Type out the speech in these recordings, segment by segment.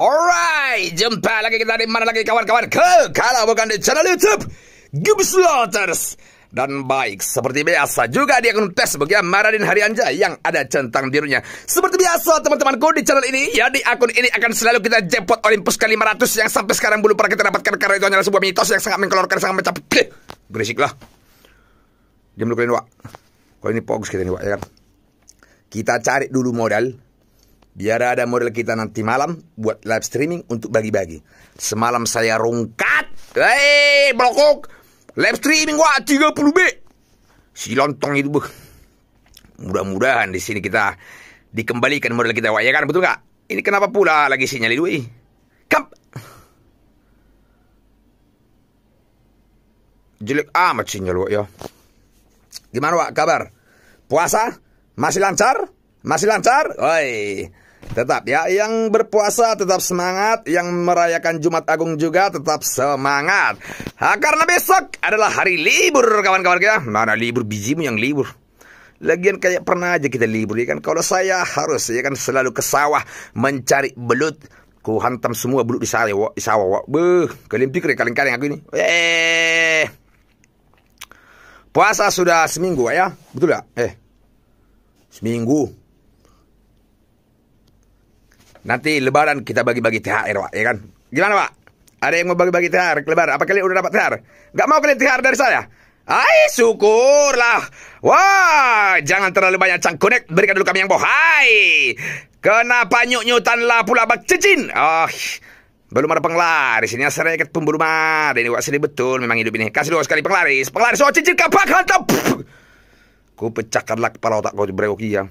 Alright, jumpa lagi kita di mana lagi kawan-kawan ke kalau bukan di channel YouTube Gib Slaughters. Dan baik, seperti biasa juga dia akan tes bagi Maradin Harianja yang ada centang birunya. Seperti biasa teman-temanku di channel ini ya di akun ini akan selalu kita jackpot Olympus ke-500 yang sampai sekarang belum pernah kita dapatkan karena itu hanyalah sebuah mitos yang sangat mengkelorkan sangat mencapit Berisik lah. jam dulu kalian, Wak. Kalau ini fokus kita nih, Wak, ya kan. Kita cari dulu modal Biar ada model kita nanti malam buat live streaming untuk bagi-bagi. Semalam saya rungkat, hei blokok, live streaming wah 30 b. Si lontong itu bu, Mudah-mudahan di sini kita dikembalikan model kita wah ya kan betul nggak? Ini kenapa pula lagi sinyal itu? Eh? Kamp. Jelek amat sinyal wak ya. Gimana wak kabar? Puasa? Masih lancar? Masih lancar? Oi. Tetap ya, yang berpuasa tetap semangat, yang merayakan Jumat Agung juga tetap semangat. Ha, karena besok adalah hari libur kawan-kawan kita. Mana libur bijimu yang libur? Lagian kayak pernah aja kita libur ya kan. Kalau saya harus ya kan selalu ke sawah mencari belut. Ku hantam semua belut di sawah, di sawah. Beuh, kalian pikir kaleng-kaleng aku ini. Eh. Puasa sudah seminggu ya, betul ya? Eh. Seminggu. Nanti lebaran kita bagi-bagi THR, Pak, ya kan? Gimana, Pak? Ada yang mau bagi-bagi THR lebaran? Apa kalian udah dapat THR? Gak mau kalian THR dari saya? Hai, syukurlah. Wah, jangan terlalu banyak cangkunek. Berikan dulu kami yang bohai. Kenapa nyut lah pula bak cecin? Oh, belum ada penglaris. Ini ikat pemburu mar. Ini wak sedih betul memang hidup ini. Kasih dua sekali penglaris. Penglaris, oh cincin kapak hantap. Ku pecahkanlah kepala otak kau, brewok iya.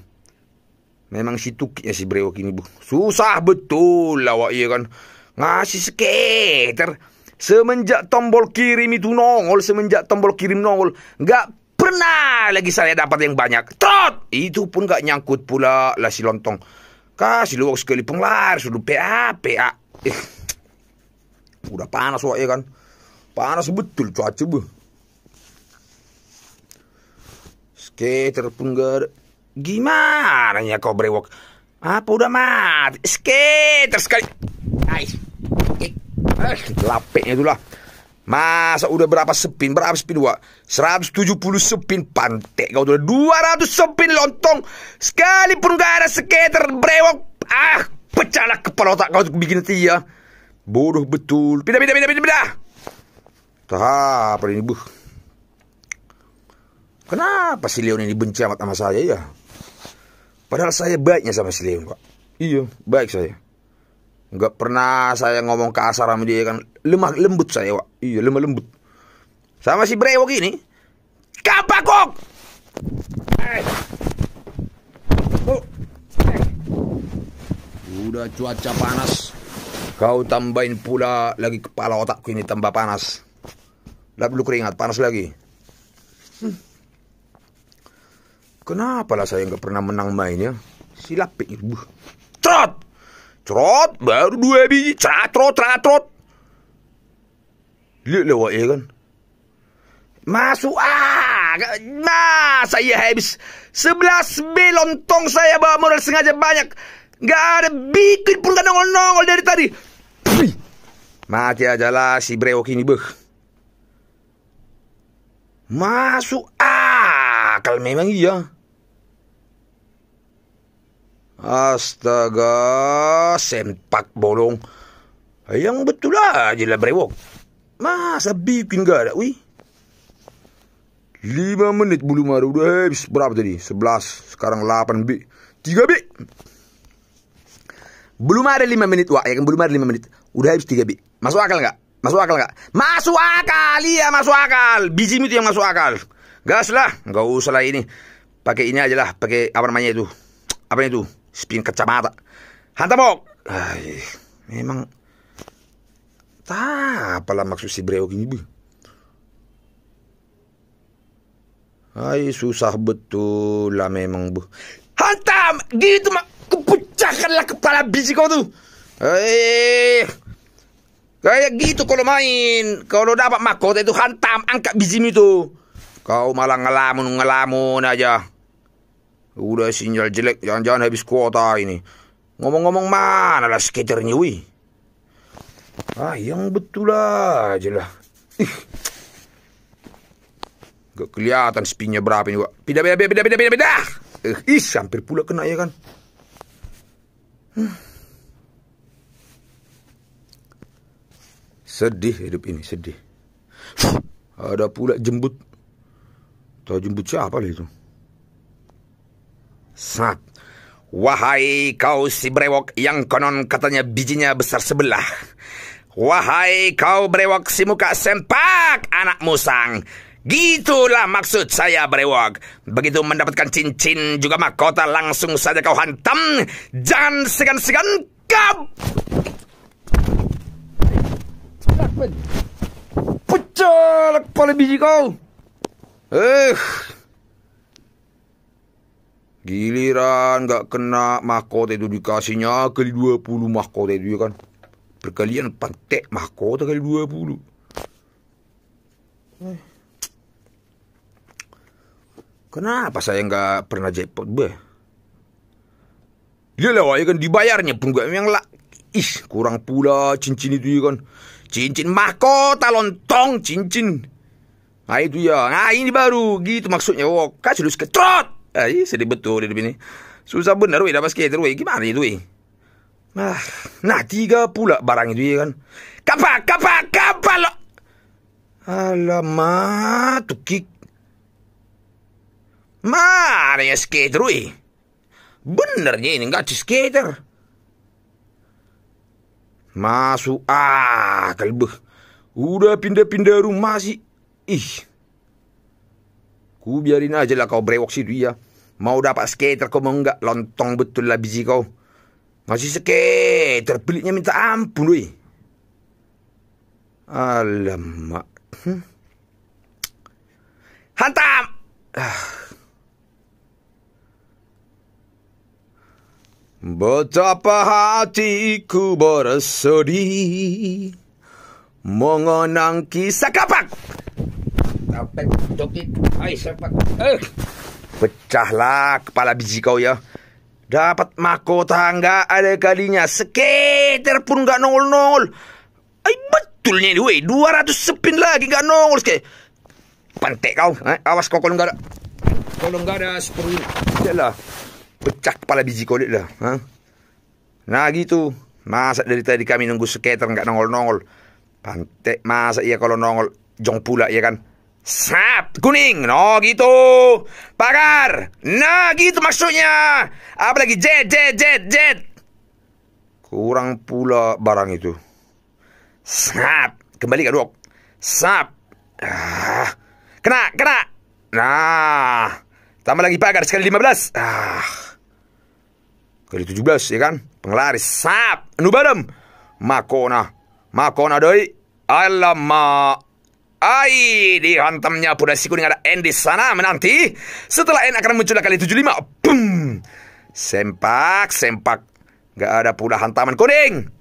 Memang situ ya si brewok ini bu. Susah betul lah wak iya kan. Ngasih skater. Semenjak tombol kirim itu nongol, semenjak tombol kirim nongol, nggak pernah lagi saya dapat yang banyak. Trot! Itu pun nggak nyangkut pula lah si lontong. Kasih luwak sekali penglar, sudah PA, PA. Eh. Udah panas wak iya kan. Panas betul cuaca bu. Skater pun nggak ada. Gimana ya kau brewok? Apa udah mati? Skater sekali. lape eh, Lapeknya itulah. Masa udah berapa spin? Berapa spin dua? 170 spin pantek kau udah 200 spin lontong. Sekalipun gak ada skater brewok. Ah, pecahlah kepala otak kau bikin tia. Ya. Bodoh betul. Pindah, pindah, pindah, pindah, pindah. Tahap ini, buh. Kenapa si Leon ini benci amat sama saya ya? Padahal saya baiknya sama si Leon, Pak. Iya, baik saya. Enggak pernah saya ngomong kasar sama dia kan. Lemah lembut saya, Pak. Iya, lemah lembut. Sama si brewok ini. Kapakok. Eh. Oh. Udah cuaca panas. Kau tambahin pula lagi kepala otakku ini tambah panas. Lap dulu keringat, panas lagi. Hmm. Kenapa lah saya nggak pernah menang mainnya? Silap pikir. Trot! Trot! Baru dua biji. Catrot, catrot. Lihat lewat ya kan. Masuk ah. Nah, saya habis. Sebelas belon saya bawa modal sengaja banyak. Nggak ada bikin pun nongol-nongol dari tadi. Pih. Mati lah si brewok ini, buh. Masuk ah, akal memang iya. Astaga, sempak bolong. Yang betul aja lah brewok, Masa bikin gak ada, wih. Lima menit bulu maru udah habis berapa tadi? Sebelas, sekarang delapan B. Tiga B. Belum ada lima menit, wah ya kan belum ada lima menit. Udah habis tiga B. Masuk akal nggak? Masuk akal nggak? Masuk akal, iya masuk akal. Biji itu yang masuk akal. Gas lah, gak usah lah ini. Pakai ini aja lah, pakai apa namanya itu? Apa itu? Spin kacamata. Hantamok! Ay, memang... Ta, pala maksud si Breo gini, bu. Ay, susah betul lah memang, bu. Hantam! Gitu, mak! Kepecahkanlah kepala biji kau tuh. Eh, kayak gitu kalau main. Kalau dapat mahkota itu hantam, angkat bijimu itu. Kau malah ngelamun-ngelamun aja. Udah sinyal jelek, jangan-jangan habis kuota ini. Ngomong-ngomong mana lah skaternya, wih. Ah, yang betul lah aja lah. Gak kelihatan spinnya berapa ini, pak Pindah, pindah, pindah, pindah, pindah, pindah. Eh, ish, hampir pula kena ya kan. Hmm. Sedih hidup ini, sedih. Ada pula jembut. Tahu jembut siapa lah itu? Sat. Wahai kau si brewok yang konon katanya bijinya besar sebelah. Wahai kau brewok si muka sempak anak musang. Gitulah maksud saya brewok. Begitu mendapatkan cincin juga mahkota langsung saja kau hantam. Jangan segan-segan kap. Pecah kepala biji kau. Eh. Uh. Giliran gak kena mahkota itu dikasihnya kali 20 mahkota itu ya kan. Perkalian pantek mahkota kali 20. Eh. Kenapa saya nggak pernah jackpot be? Dia lewat ya kan dibayarnya pun gue yang lah. Ih kurang pula cincin itu ya kan. Cincin mahkota lontong cincin. Nah itu ya. Nah ini baru gitu maksudnya. Oh kasih lu seketrot. Eh, Ay, iya, sedih betul dia ni. Susah benar weh dah skater, tu weh. Gimana itu weh? Ah, nah tiga pula barang itu ya kan. Kapal, kapal, kapal. Alamak, tu kick. Mana ya skater weh? Benernya ini enggak skater. Masuk akal ah, beh. Udah pindah-pindah rumah sih. Ih, Ku biarin aja lah kau brewok si dia. Ya. Mau dapat skater kau mau enggak? Lontong betul lah biji kau. Masih skater, beliknya minta ampun doi. Alamak. Hmm. Hantam! Ah. Betapa hatiku bersedih mengenang kisah kapak apa eh pecahlah kepala biji kau ya dapat mahkota enggak ada kalinya sekitar pun nggak nongol nongol ay betulnya ini weh 200 sepin lagi nggak nongol sikit pantek kau eh? awas kau kalau nggak ada kalau nggak ada sepuluh lah pecah kepala biji kau lihat lah nah gitu masa dari tadi kami nunggu skater nggak nongol nongol pantek masa iya kalau nongol jong pula iya kan Snap, kuning. No gitu. Pagar. Nah gitu maksudnya. Apalagi jet, jet, jet, jet. Kurang pula barang itu. Snap. Kembali ke dok. Snap. Ah. Kena, kena. Nah. Tambah lagi pagar sekali 15. Ah. Kali 17 ya kan? Penglaris. Snap. Nubadam. Makona. Makona doi. Alamak. Ai, dihantamnya Pudasi Kuning ada N di sana menanti. Setelah N akan muncul kali 75. pum, Sempak, sempak. Gak ada pula hantaman kuning.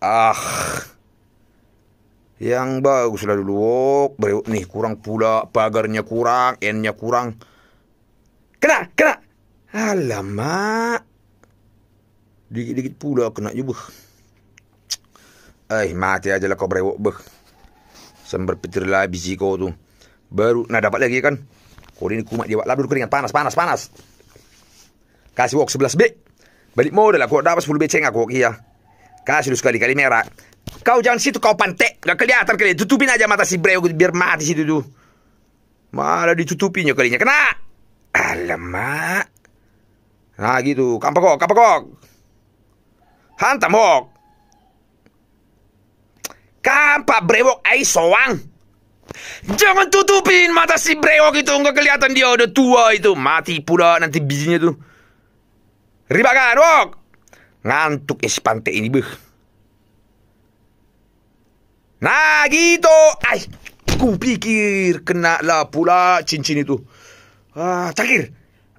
Ah. Yang bagus lah dulu. oh, Nih, kurang pula. Pagarnya kurang. N-nya kurang. Kena, kena. Alamak. Dikit-dikit pula kena juga. Eh, mati aja lah kau berewok. Beh. Sambar petir lah ziko kau tuh. Baru, nah dapat lagi kan. Kau ini kumat dia buat labu keringat. Panas, panas, panas. Kasih wok 11B. Balik modal aku dapat 10B cengak aku iya. Kasih lu sekali-kali merah. Kau jangan situ kau pantek. Gak kelihatan kali. Tutupin aja mata si Breo biar mati situ tu Malah ditutupinnya kalinya kena. Alamak. Nah gitu. kok kampak kok Hantam kok. Kampak brewok ai soang. Jangan tutupin mata si brewok itu nggak kelihatan dia udah tua itu mati pula nanti bijinya tuh. Ribakan wok. Ngantuk es pantai ini beh. Nah gitu. Ay, ku pikir kena lah pula cincin itu. Ah, cakir.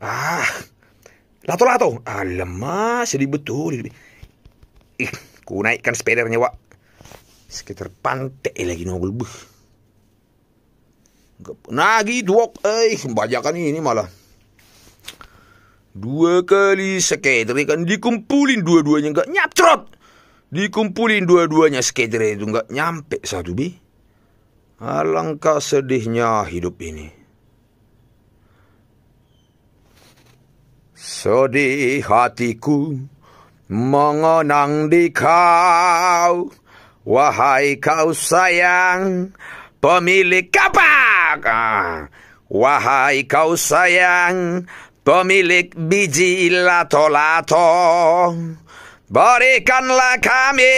Ah, lato-lato. Alamak, sedih betul. Ih, ku naikkan sepedernya, Wak sekitar pantai lagi nongol buh nagi dua eh bajakan ini malah dua kali skater kan dikumpulin dua-duanya nggak nyapcrot dikumpulin dua-duanya skater itu nggak nyampe satu bi alangkah sedihnya hidup ini sedih hatiku mengenang di kau Wahai kau sayang, pemilik kapak. Ah. Wahai kau sayang, pemilik biji lato-lato. Berikanlah kami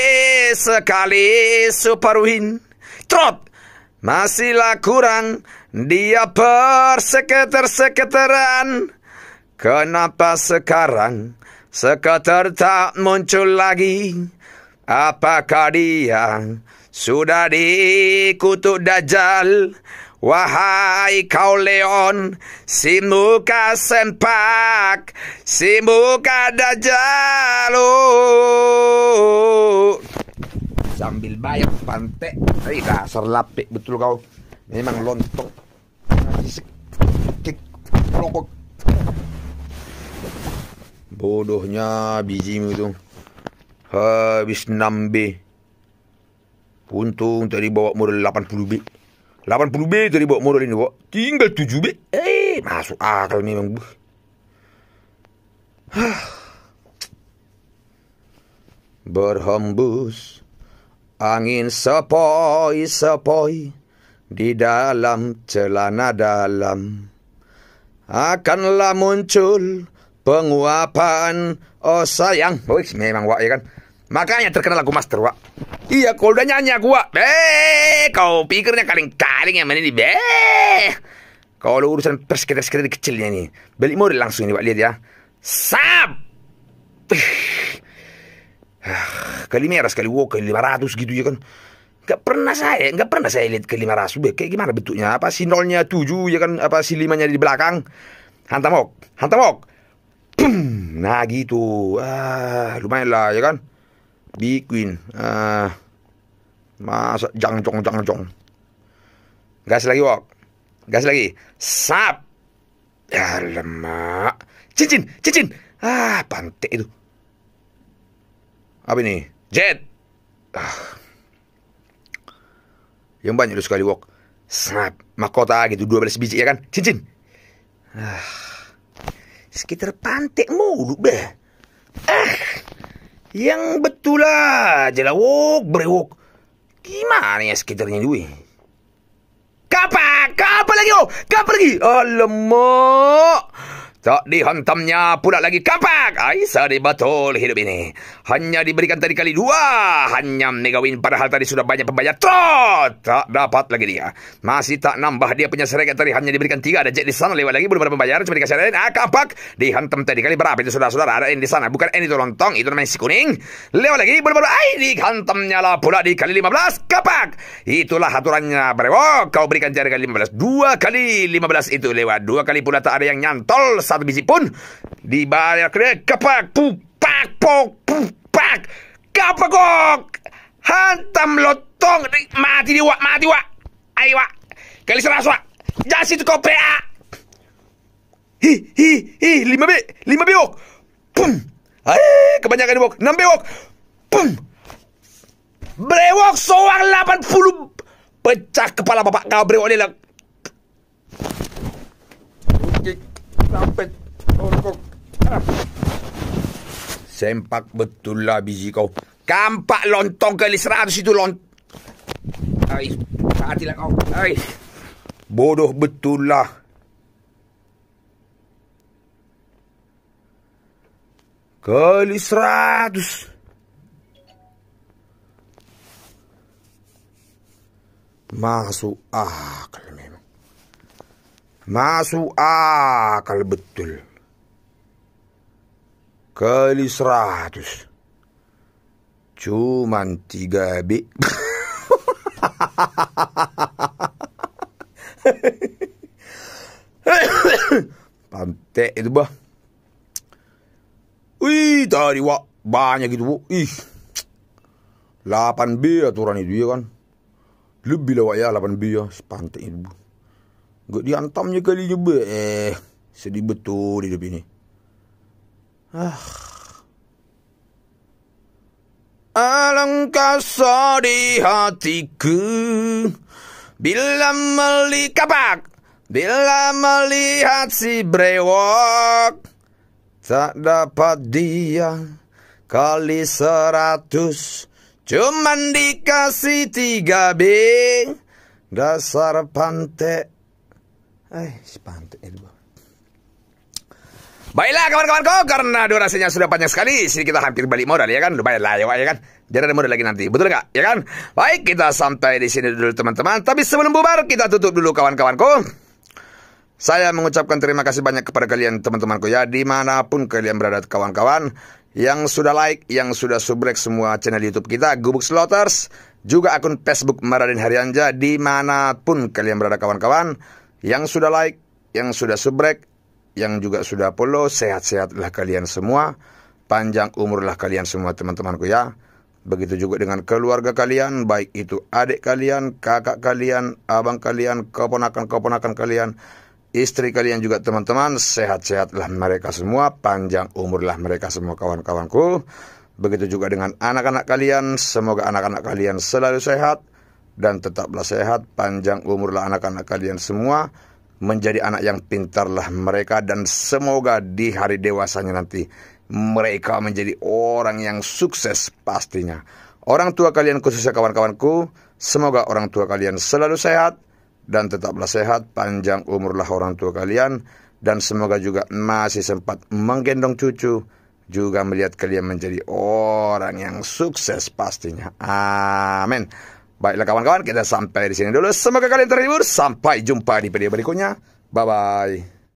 sekali superwin. Trot, masihlah kurang dia perseketer-seketeran. Kenapa sekarang seketer tak muncul lagi? Apakah dia sudah kutu Dajjal? Wahai kau Leon, si muka sempak, si muka Dajjal. Oh. Sambil bayar pantai, Ay, dasar lapik betul kau. Memang lontong. Bodohnya bijimu itu. Habis 6B. Untung tadi bawa modal 80B. 80B tadi bawa modal ini, bawa Tinggal 7B. Eh, masuk akal memang. Berhembus angin sepoi-sepoi di dalam celana dalam. Akanlah muncul penguapan, oh sayang. Boys, memang wak ya kan. Makanya terkenal aku master, Wak. Iya, kau udah nyanyi aku, Wak. Eh, kau pikirnya kaling-kaling yang mana ini, beh. Kalau urusan persekitar-sekitar kecilnya ini, Beli murid langsung ini, Wak. Lihat ya. Sab! kali merah sekali wow kali 500 gitu ya kan Gak pernah saya, gak pernah saya lihat ke 500 Kayak gimana bentuknya, apa si nolnya tujuh ya kan Apa si limanya di belakang Hantamok, hantamok Pum! Nah gitu ah, Lumayan lah ya kan Bikin Ah. Masa jang jong Gas lagi, Wok. Gas lagi. Sap. Ya lemak. Cincin, cincin. Ah, pantai itu. Apa ini? Jet. Ah. Yang banyak itu sekali, Wok. sap mahkota gitu, dua belas biji ya kan? Cincin. Ah. Sekitar pantai mulu, beh. Ah. Yang betul lah. beri berewok. Lah, Gimana ya sekitarnya duit? Kapa? Kapa lagi oh? Kapa lagi? Alamak. Tak dihantamnya pula lagi kapak. Ai, sedih betul hidup ini. Hanya diberikan tadi kali dua. Hanya megawin padahal tadi sudah banyak pembayar. Tot! Tak dapat lagi dia. Masih tak nambah dia punya seragam tadi. Hanya diberikan tiga. Ada jet di sana lewat lagi. Belum ada pembayaran. Cuma dikasih ada. Ah, kapak. Dihantam tadi kali berapa itu saudara-saudara. Ada yang di sana. Bukan ini itu lontong. Itu namanya si kuning. Lewat lagi. Belum ada. Ai, dihantamnya lah pula di kali lima belas. Kapak. Itulah aturannya. Brewok. kau berikan jari kali lima belas. Dua kali lima belas itu lewat. Dua kali pula tak ada yang nyantol satu biji pun dibaliknya kepak pupak pok pupak kapakok hantam lotong mati diwa mati wa ayo wa kali seras wa jasi tu kope a hi hi hi lima be lima bewok pum ayo kebanyakan bewok enam bewok pum brewok soang 80 pecah kepala bapak kau brewok ni lah Sampai Tolong Sempak betul lah biji kau Kampak lontong kali seratus itu lont Hai Hati lah kau Hai Bodoh betul lah Kali seratus Masuk ah. Masuk akal betul. Kali seratus. Cuman tiga B. Pantek itu bah. Wih, tadi wak banyak gitu. bu. Ih, 8 B aturan itu ya kan. Lebih lah wak ya 8 B ya, pantek itu bu. Gak diantamnya kali ni ber. Eh, sedih betul hidup ini. Ah. Alangkah sedih hatiku Bila melihat kapak Bila melihat si brewok Tak dapat dia Kali seratus Cuman dikasih tiga B Dasar pantai Eh, spantu elbow. Eh, Baiklah kawan-kawanku karena durasinya sudah panjang sekali Sini kita hampir balik modal ya kan Lumayan lah ya, ya kan Jangan ada modal lagi nanti Betul nggak? Ya kan? Baik kita sampai di sini dulu teman-teman Tapi sebelum bubar kita tutup dulu kawan-kawanku Saya mengucapkan terima kasih banyak kepada kalian teman-temanku ya Dimanapun kalian berada kawan-kawan Yang sudah like, yang sudah subrek semua channel youtube kita Gubuk Slotters. Juga akun Facebook Maradin Haryanja Dimanapun kalian berada kawan-kawan yang sudah like, yang sudah subrek, yang juga sudah follow, sehat-sehatlah kalian semua. Panjang umurlah kalian semua teman-temanku ya. Begitu juga dengan keluarga kalian, baik itu adik kalian, kakak kalian, abang kalian, keponakan-keponakan kalian, istri kalian juga teman-teman, sehat-sehatlah mereka semua, panjang umurlah mereka semua kawan-kawanku. Begitu juga dengan anak-anak kalian, semoga anak-anak kalian selalu sehat, dan tetaplah sehat, panjang umurlah anak-anak kalian semua, menjadi anak yang pintarlah mereka dan semoga di hari dewasanya nanti mereka menjadi orang yang sukses pastinya. Orang tua kalian khususnya kawan-kawanku, semoga orang tua kalian selalu sehat dan tetaplah sehat, panjang umurlah orang tua kalian dan semoga juga masih sempat menggendong cucu juga melihat kalian menjadi orang yang sukses pastinya. Amin. Baiklah kawan-kawan, kita sampai di sini dulu. Semoga kalian terhibur. Sampai jumpa di video berikutnya. Bye-bye.